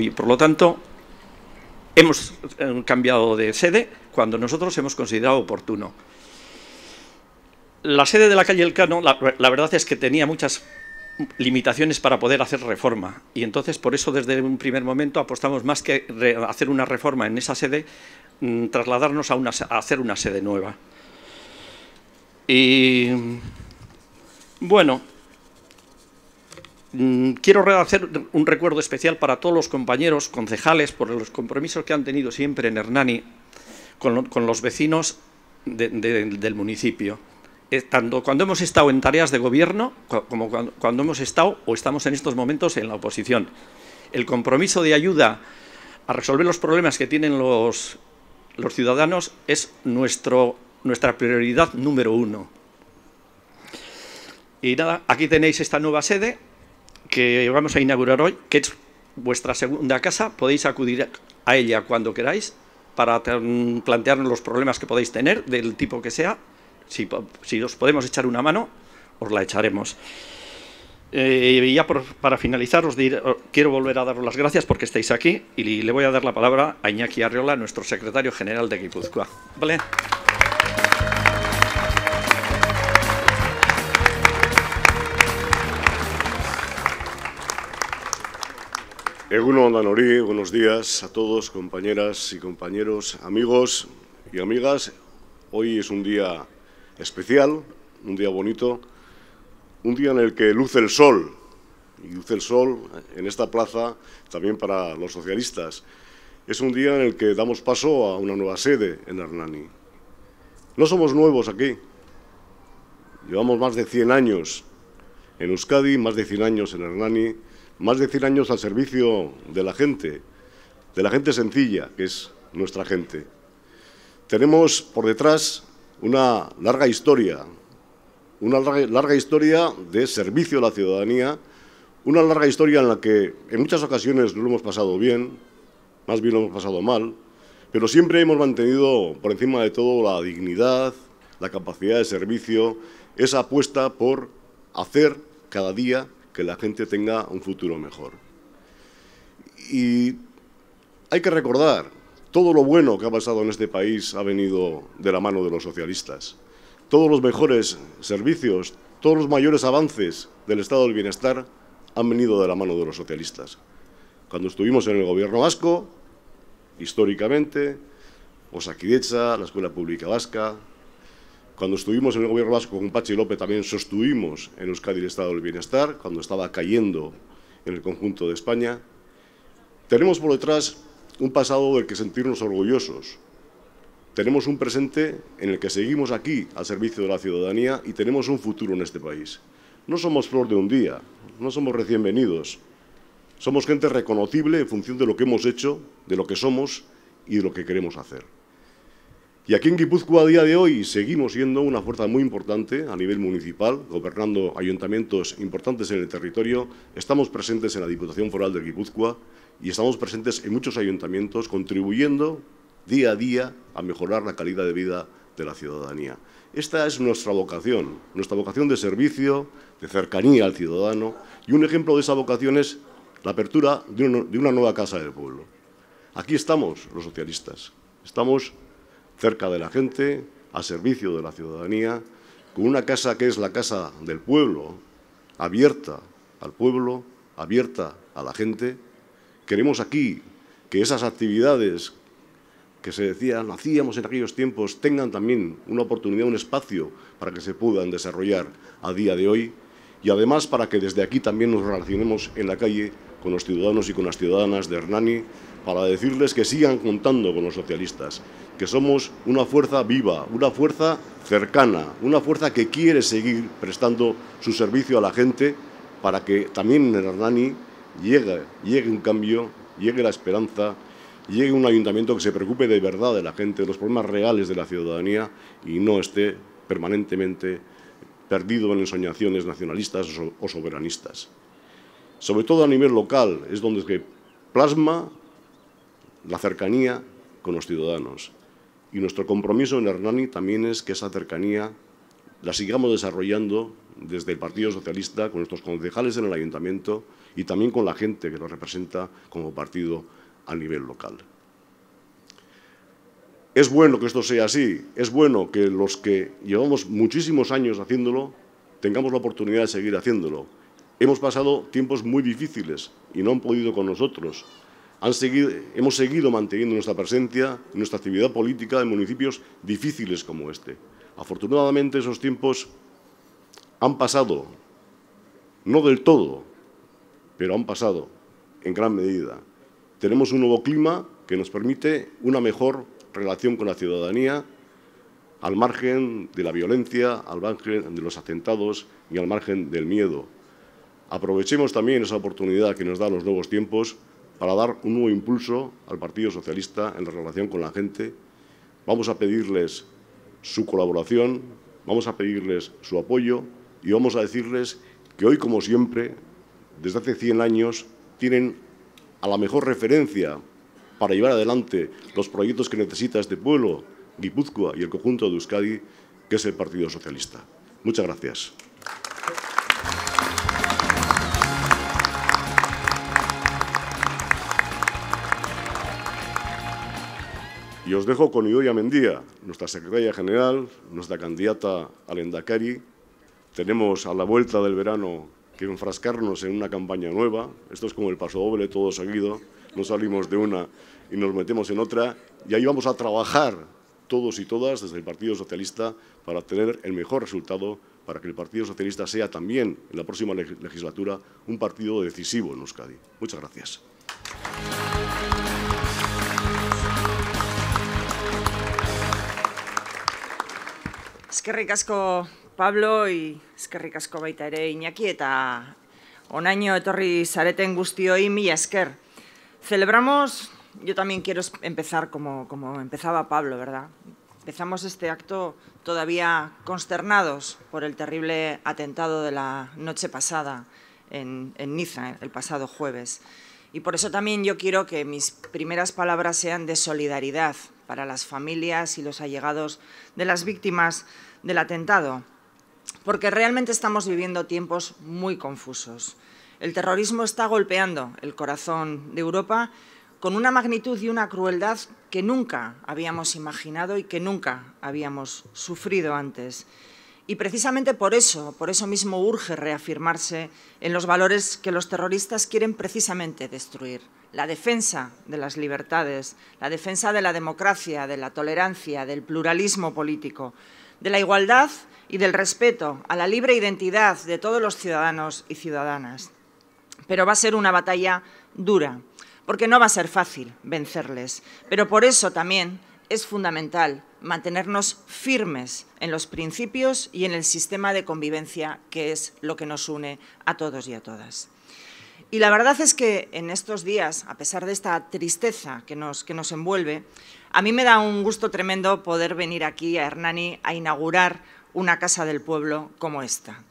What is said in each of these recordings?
y por lo tanto hemos eh, cambiado de sede cuando nosotros hemos considerado oportuno. La sede de la calle Elcano, la, verdad es que tenía muchas limitaciones para poder hacer reforma. Y entonces, por eso, desde un primer momento apostamos más que hacer una reforma en esa sede, mm, trasladarnos a, una, hacer una sede nueva. Y bueno, Mm, quiero hacer un recuerdo especial para todos los compañeros concejales por los compromisos que han tenido siempre en Hernani con, los vecinos del municipio. Tanto cuando hemos estado en tareas de gobierno como cuando, hemos estado o estamos en estos momentos en la oposición. El compromiso de ayuda a resolver los problemas que tienen los, ciudadanos es nuestra prioridad número uno. Y nada, aquí tenéis esta nueva sede, que vamos a inaugurar hoy, que es vuestra segunda casa, podéis acudir a ella cuando queráis para plantearnos los problemas que podéis tener, del tipo que sea. Si, si os podemos echar una mano, os la echaremos. Eh, y ya para finalizar, os quiero volver a daros las gracias porque estáis aquí y le voy a dar la palabra a Iñaki Arriola, nuestro secretario general de Guipúzcoa. ¿Vale? Eguno eh, Norí, buenos días a todos, compañeras y compañeros, amigos y amigas. Hoy es un día especial, un día bonito, un día en el que luce el sol, y luce el sol en esta plaza también para los socialistas. Es un día en el que damos paso a una nueva sede en Hernani. No somos nuevos aquí, llevamos más de 100 años en Euskadi, más de 100 años en Hernani, más de 100 años al servicio de la gente, de la gente sencilla, que es nuestra gente. Tenemos por detrás una larga historia, una larga, historia de servicio a la ciudadanía, una larga historia en la que en muchas ocasiones no lo hemos pasado bien, más bien lo hemos pasado mal, pero siempre hemos mantenido por encima de todo la dignidad, la capacidad de servicio, esa apuesta por hacer cada día que la gente tenga un futuro mejor. Y hay que recordar, todo lo bueno que ha pasado en este país ha venido de la mano de los socialistas. Todos los mejores servicios, todos los mayores avances del estado del bienestar han venido de la mano de los socialistas. Cuando estuvimos en el gobierno vasco, históricamente, Osaquidecha, la Escuela Pública Vasca, cuando estuvimos en el gobierno vasco con Pachi López también sostuvimos en Euskadi el estado del bienestar, cuando estaba cayendo en el conjunto de España. Tenemos por detrás un pasado del que sentirnos orgullosos. Tenemos un presente en el que seguimos aquí al servicio de la ciudadanía y tenemos un futuro en este país. No somos flor de un día, no somos recién venidos. Somos gente reconocible en función de lo que hemos hecho, de lo que somos y de lo que queremos hacer. Y aquí en Guipúzcoa a día de hoy seguimos siendo una fuerza muy importante a nivel municipal, gobernando ayuntamientos importantes en el territorio. Estamos presentes en la Diputación Foral de Guipúzcoa y estamos presentes en muchos ayuntamientos, contribuyendo día a día a mejorar la calidad de vida de la ciudadanía. Esta es nuestra vocación, nuestra vocación de servicio, de cercanía al ciudadano, y un ejemplo de esa vocación es la apertura de una nueva Casa del Pueblo. Aquí estamos los socialistas, estamos cerca de la gente, a servicio de la ciudadanía, con una casa que es la casa del pueblo, abierta al pueblo, abierta a la gente. Queremos aquí que esas actividades que se decían, hacíamos en aquellos tiempos, tengan también una oportunidad, un espacio para que se puedan desarrollar a día de hoy y además para que desde aquí también nos relacionemos en la calle con los ciudadanos y con las ciudadanas de Hernani, para decirles que sigan contando con los socialistas, que somos una fuerza viva, una fuerza cercana, una fuerza que quiere seguir prestando su servicio a la gente para que también en Hernani llegue, llegue un cambio, llegue la esperanza, llegue un ayuntamiento que se preocupe de verdad de la gente, de los problemas reales de la ciudadanía y no esté permanentemente perdido en ensoñaciones nacionalistas o soberanistas. Sobre todo a nivel local es donde se plasma la cercanía con los ciudadanos. Y nuestro compromiso en Hernani también es que esa cercanía la sigamos desarrollando desde el Partido Socialista, con nuestros concejales en el Ayuntamiento y también con la gente que nos representa como partido a nivel local. Es bueno que esto sea así, es bueno que los que llevamos muchísimos años haciéndolo tengamos la oportunidad de seguir haciéndolo. Hemos pasado tiempos muy difíciles y no han podido con nosotros, hemos seguido manteniendo nuestra presencia, y nuestra actividad política en municipios difíciles como este. Afortunadamente esos tiempos han pasado, no del todo, pero han pasado en gran medida. Tenemos un nuevo clima que nos permite una mejor relación con la ciudadanía al margen de la violencia, al margen de los atentados y al margen del miedo. Aprovechemos también esa oportunidad que nos dan los nuevos tiempos para dar un nuevo impulso al Partido Socialista en la relación con la gente. Vamos a pedirles su colaboración, vamos a pedirles su apoyo y vamos a decirles que hoy, como siempre, desde hace 100 años, tienen a la mejor referencia para llevar adelante los proyectos que necesita este pueblo, Guipúzcoa y el conjunto de Euskadi, que es el Partido Socialista. Muchas gracias. Y os dejo con Idoia Mendía, nuestra secretaria general, nuestra candidata al Endacari. Tenemos a la vuelta del verano que enfrascarnos en una campaña nueva. Esto es como el paso doble todo seguido. No salimos de una y nos metemos en otra. Y ahí vamos a trabajar todos y todas desde el Partido Socialista para tener el mejor resultado para que el Partido Socialista sea también en la próxima legislatura un partido decisivo en Euskadi. Muchas gracias. Es que ricasco Pablo y es que asko baita ere Iñaki eta onaino etorri zareten y mila esquer. Celebramos, yo también quiero empezar como, como empezaba Pablo, ¿verdad? Empezamos este acto todavía consternados por el terrible atentado de la noche pasada en, en Niza, el pasado jueves. Y por eso también yo quiero que mis primeras palabras sean de solidaridad para las familias y los allegados de las víctimas del atentado, porque realmente estamos viviendo tiempos muy confusos. El terrorismo está golpeando el corazón de Europa con una magnitud y una crueldad que nunca habíamos imaginado y que nunca habíamos sufrido antes. Y precisamente por eso, por eso mismo urge reafirmarse en los valores que los terroristas quieren precisamente destruir. La defensa de las libertades, la defensa de la democracia, de la tolerancia, del pluralismo político, de la igualdad y del respeto a la libre identidad de todos los ciudadanos y ciudadanas. Pero va a ser una batalla dura, porque no va a ser fácil vencerles. Pero por eso también es fundamental mantenernos firmes en los principios y en el sistema de convivencia que es lo que nos une a todos y a todas. Y la verdad es que en estos días, a pesar de esta tristeza que nos, que nos envuelve, a mí me da un gusto tremendo poder venir aquí a Hernani a inaugurar una Casa del Pueblo como esta.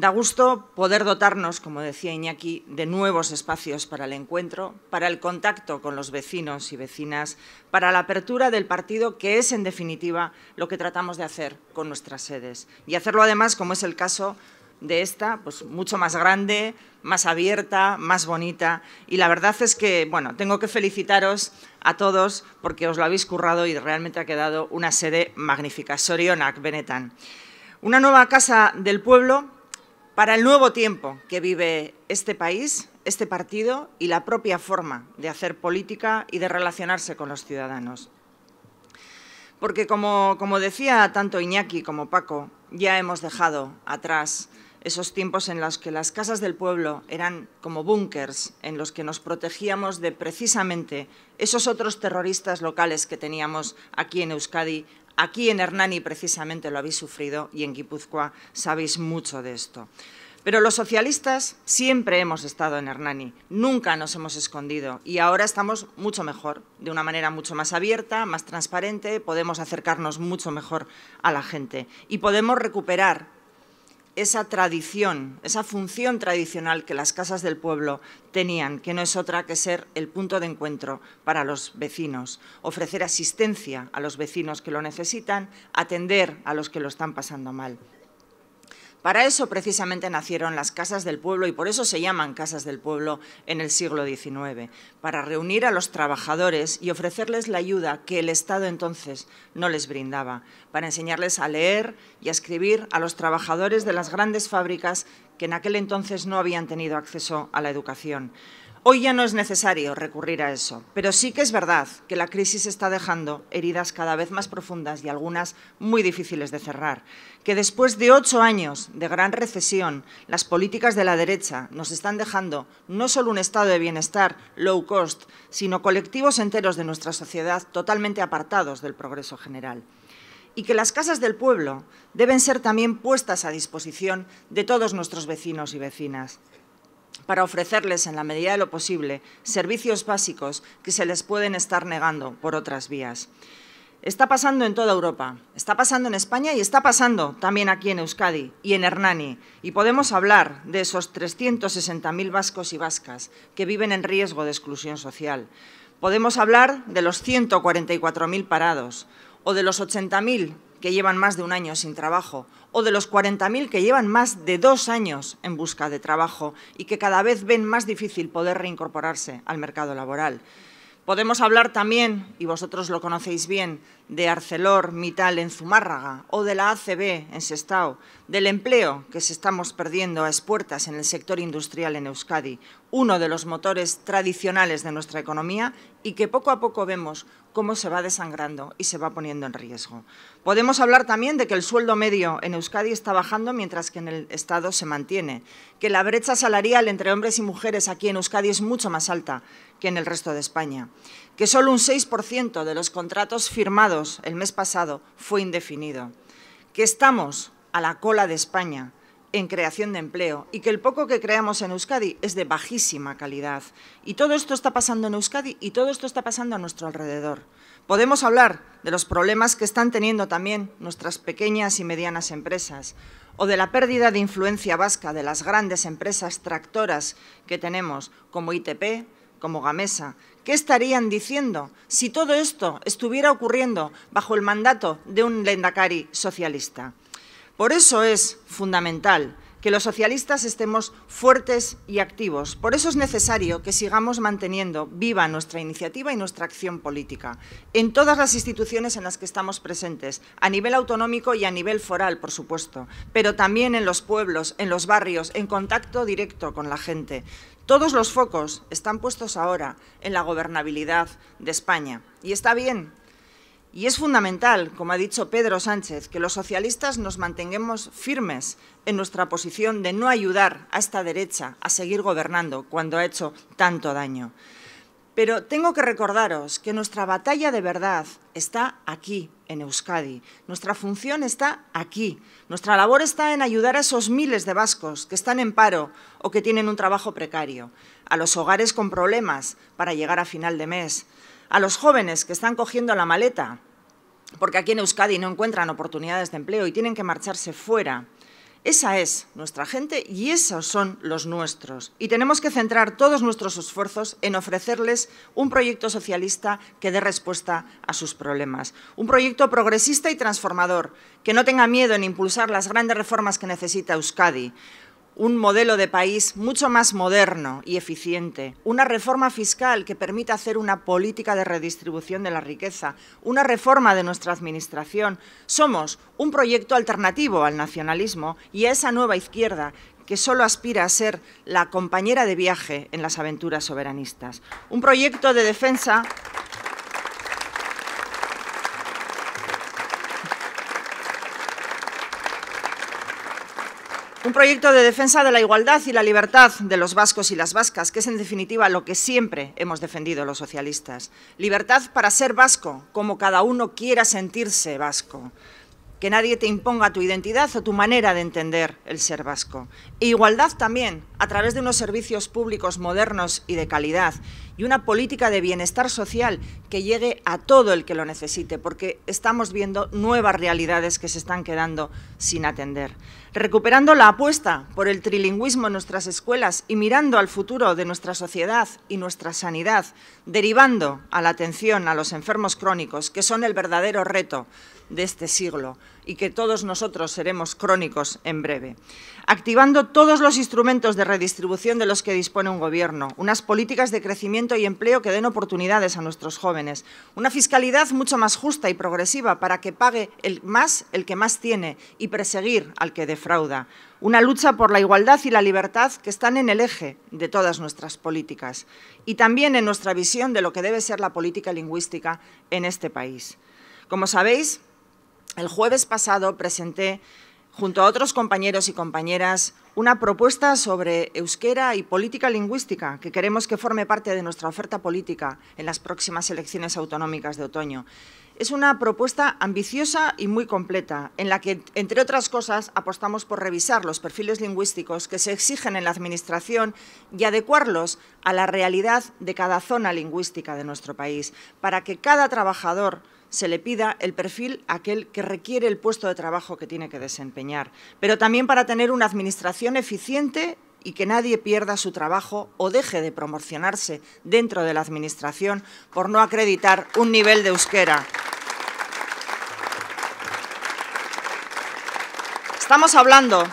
Da gusto poder dotarnos, como decía Iñaki, de nuevos espacios para el encuentro, para el contacto con los vecinos y vecinas, para la apertura del partido, que es, en definitiva, lo que tratamos de hacer con nuestras sedes. Y hacerlo, además, como es el caso de esta, pues mucho más grande, más abierta, más bonita. Y la verdad es que, bueno, tengo que felicitaros a todos porque os lo habéis currado y realmente ha quedado una sede magnífica. Sorionak, Benetan. Una nueva casa del pueblo para el nuevo tiempo que vive este país, este partido y la propia forma de hacer política y de relacionarse con los ciudadanos. Porque como, como decía tanto Iñaki como Paco, ya hemos dejado atrás esos tiempos en los que las casas del pueblo eran como búnkers en los que nos protegíamos de precisamente esos otros terroristas locales que teníamos aquí en Euskadi Aquí en Hernani precisamente lo habéis sufrido y en Guipúzcoa sabéis mucho de esto. Pero los socialistas siempre hemos estado en Hernani, nunca nos hemos escondido y ahora estamos mucho mejor, de una manera mucho más abierta, más transparente, podemos acercarnos mucho mejor a la gente y podemos recuperar esa tradición, esa función tradicional que las casas del pueblo tenían, que no es otra que ser el punto de encuentro para los vecinos, ofrecer asistencia a los vecinos que lo necesitan, atender a los que lo están pasando mal. Para eso precisamente nacieron las casas del pueblo y por eso se llaman casas del pueblo en el siglo XIX, para reunir a los trabajadores y ofrecerles la ayuda que el Estado entonces no les brindaba, para enseñarles a leer y a escribir a los trabajadores de las grandes fábricas que en aquel entonces no habían tenido acceso a la educación. Hoy ya no es necesario recurrir a eso, pero sí que es verdad que la crisis está dejando heridas cada vez más profundas y algunas muy difíciles de cerrar, que después de ocho años de gran recesión, las políticas de la derecha nos están dejando no solo un estado de bienestar low cost, sino colectivos enteros de nuestra sociedad totalmente apartados del progreso general y que las casas del pueblo deben ser también puestas a disposición de todos nuestros vecinos y vecinas para ofrecerles, en la medida de lo posible, servicios básicos que se les pueden estar negando por otras vías. Está pasando en toda Europa, está pasando en España y está pasando también aquí en Euskadi y en Hernani. Y podemos hablar de esos 360.000 vascos y vascas que viven en riesgo de exclusión social. Podemos hablar de los 144.000 parados o de los 80.000 que llevan más de un año sin trabajo o de los 40.000 que llevan más de dos años en busca de trabajo y que cada vez ven más difícil poder reincorporarse al mercado laboral. Podemos hablar también, y vosotros lo conocéis bien, de ArcelorMittal en Zumárraga o de la ACB en Sestao, del empleo que se estamos perdiendo a espuertas en el sector industrial en Euskadi, uno de los motores tradicionales de nuestra economía y que poco a poco vemos cómo se va desangrando y se va poniendo en riesgo. Podemos hablar también de que el sueldo medio en Euskadi está bajando mientras que en el Estado se mantiene, que la brecha salarial entre hombres y mujeres aquí en Euskadi es mucho más alta que en el resto de España, que solo un 6% de los contratos firmados el mes pasado fue indefinido, que estamos a la cola de España en creación de empleo y que el poco que creamos en Euskadi es de bajísima calidad. Y todo esto está pasando en Euskadi y todo esto está pasando a nuestro alrededor. Podemos hablar de los problemas que están teniendo también nuestras pequeñas y medianas empresas o de la pérdida de influencia vasca de las grandes empresas tractoras que tenemos como ITP, como Gamesa. ¿Qué estarían diciendo si todo esto estuviera ocurriendo bajo el mandato de un lendakari socialista? Por eso es fundamental que los socialistas estemos fuertes y activos. Por eso es necesario que sigamos manteniendo viva nuestra iniciativa y nuestra acción política en todas las instituciones en las que estamos presentes, a nivel autonómico y a nivel foral, por supuesto, pero también en los pueblos, en los barrios, en contacto directo con la gente. Todos los focos están puestos ahora en la gobernabilidad de España. Y está bien. Y es fundamental, como ha dicho Pedro Sánchez, que los socialistas nos mantengamos firmes en nuestra posición de no ayudar a esta derecha a seguir gobernando cuando ha hecho tanto daño. Pero tengo que recordaros que nuestra batalla de verdad está aquí, en Euskadi. Nuestra función está aquí. Nuestra labor está en ayudar a esos miles de vascos que están en paro o que tienen un trabajo precario, a los hogares con problemas para llegar a final de mes, a los jóvenes que están cogiendo la maleta porque aquí en Euskadi no encuentran oportunidades de empleo y tienen que marcharse fuera esa es nuestra gente y esos son los nuestros. Y tenemos que centrar todos nuestros esfuerzos en ofrecerles un proyecto socialista que dé respuesta a sus problemas. Un proyecto progresista y transformador, que no tenga miedo en impulsar las grandes reformas que necesita Euskadi un modelo de país mucho más moderno y eficiente, una reforma fiscal que permita hacer una política de redistribución de la riqueza, una reforma de nuestra administración. Somos un proyecto alternativo al nacionalismo y a esa nueva izquierda que solo aspira a ser la compañera de viaje en las aventuras soberanistas. Un proyecto de defensa Un proyecto de defensa de la igualdad y la libertad de los vascos y las vascas, que es en definitiva lo que siempre hemos defendido los socialistas. Libertad para ser vasco, como cada uno quiera sentirse vasco. Que nadie te imponga tu identidad o tu manera de entender el ser vasco. E igualdad también, a través de unos servicios públicos modernos y de calidad, y una política de bienestar social que llegue a todo el que lo necesite, porque estamos viendo nuevas realidades que se están quedando sin atender. Recuperando la apuesta por el trilingüismo en nuestras escuelas y mirando al futuro de nuestra sociedad y nuestra sanidad, derivando a la atención a los enfermos crónicos, que son el verdadero reto de este siglo y que todos nosotros seremos crónicos en breve. Activando todos los instrumentos de redistribución de los que dispone un gobierno, unas políticas de crecimiento y empleo que den oportunidades a nuestros jóvenes, una fiscalidad mucho más justa y progresiva para que pague el más el que más tiene y perseguir al que defrauda, una lucha por la igualdad y la libertad que están en el eje de todas nuestras políticas y también en nuestra visión de lo que debe ser la política lingüística en este país. Como sabéis, el jueves pasado presenté, junto a otros compañeros y compañeras, una propuesta sobre euskera y política lingüística que queremos que forme parte de nuestra oferta política en las próximas elecciones autonómicas de otoño. Es una propuesta ambiciosa y muy completa, en la que, entre otras cosas, apostamos por revisar los perfiles lingüísticos que se exigen en la Administración y adecuarlos a la realidad de cada zona lingüística de nuestro país, para que cada trabajador se le pida el perfil aquel que requiere el puesto de trabajo que tiene que desempeñar, pero también para tener una administración eficiente y que nadie pierda su trabajo o deje de promocionarse dentro de la Administración por no acreditar un nivel de euskera. Estamos hablando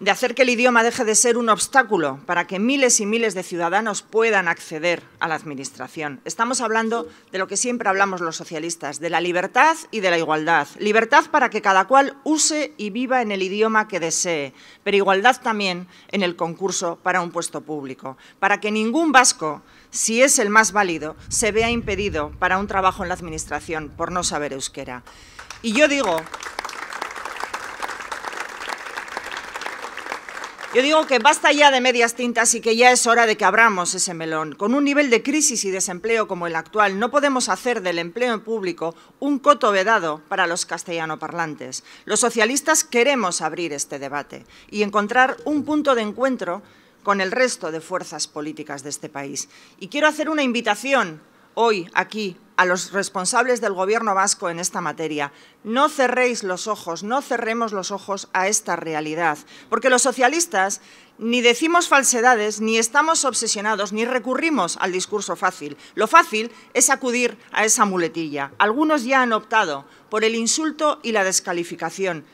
de hacer que el idioma deje de ser un obstáculo para que miles y miles de ciudadanos puedan acceder a la Administración. Estamos hablando de lo que siempre hablamos los socialistas, de la libertad y de la igualdad. Libertad para que cada cual use y viva en el idioma que desee, pero igualdad también en el concurso para un puesto público, para que ningún vasco, si es el más válido, se vea impedido para un trabajo en la Administración por no saber euskera. Y yo digo Yo digo que basta ya de medias tintas y que ya es hora de que abramos ese melón. Con un nivel de crisis y desempleo como el actual, no podemos hacer del empleo en público un coto vedado para los castellanoparlantes. Los socialistas queremos abrir este debate y encontrar un punto de encuentro con el resto de fuerzas políticas de este país. Y quiero hacer una invitación hoy aquí a los responsables del Gobierno vasco en esta materia. No cerréis los ojos, no cerremos los ojos a esta realidad, porque los socialistas ni decimos falsedades, ni estamos obsesionados, ni recurrimos al discurso fácil. Lo fácil es acudir a esa muletilla. Algunos ya han optado por el insulto y la descalificación,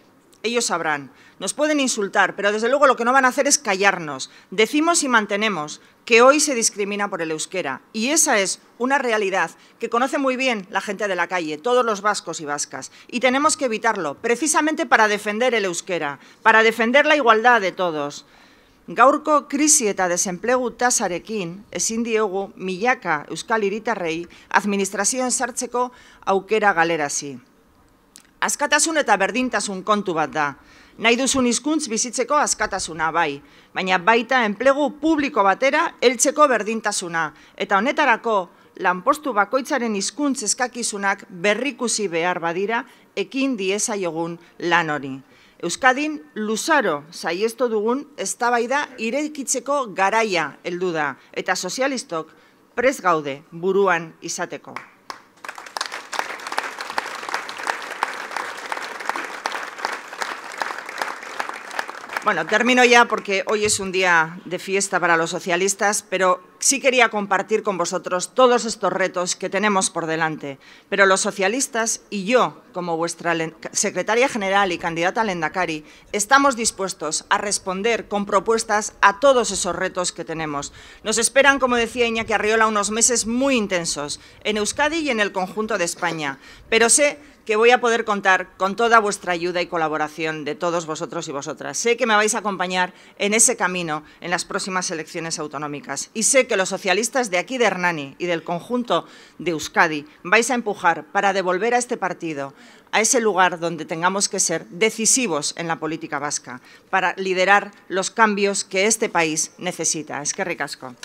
ellos sabrán. Nos pueden insultar, pero desde luego lo que no van a hacer es callarnos. Decimos y mantenemos que hoy se discrimina por el euskera. Y esa es una realidad que conoce muy bien la gente de la calle, todos los vascos y vascas. Y tenemos que evitarlo, precisamente para defender el euskera, para defender la igualdad de todos. Gaurko krisi eta desenplegu tasarekin ezin diogu milaka euskal administración administrazioan sartzeko aukera galerazi. Azkatasun eta berdintasun kontu bat da. Nahi duzun hizkuntz bizitzeko azkatasuna bai, baina baita enplegu publiko batera heltzeko berdintasuna eta honetarako lanpostu bakoitzaren hizkuntz eskakizunak berrikusi behar badira ekin dieza jogun lan hori. Euskadin luzaro zaiesto dugun eztabaida irekitzeko garaia heldu da eta sozialistok gaude buruan izateko. Bueno, termino ya porque hoy es un día de fiesta para los socialistas, pero sí quería compartir con vosotros todos estos retos que tenemos por delante. Pero los socialistas y yo, como vuestra secretaria general y candidata al estamos dispuestos a responder con propuestas a todos esos retos que tenemos. Nos esperan, como decía Iñaki Arriola, unos meses muy intensos en Euskadi y en el conjunto de España. Pero sé que voy a poder contar con toda vuestra ayuda y colaboración de todos vosotros y vosotras. Sé que me vais a acompañar en ese camino en las próximas elecciones autonómicas y sé que los socialistas de aquí de Hernani y del conjunto de Euskadi vais a empujar para devolver a este partido a ese lugar donde tengamos que ser decisivos en la política vasca para liderar los cambios que este país necesita. Es que ricasco.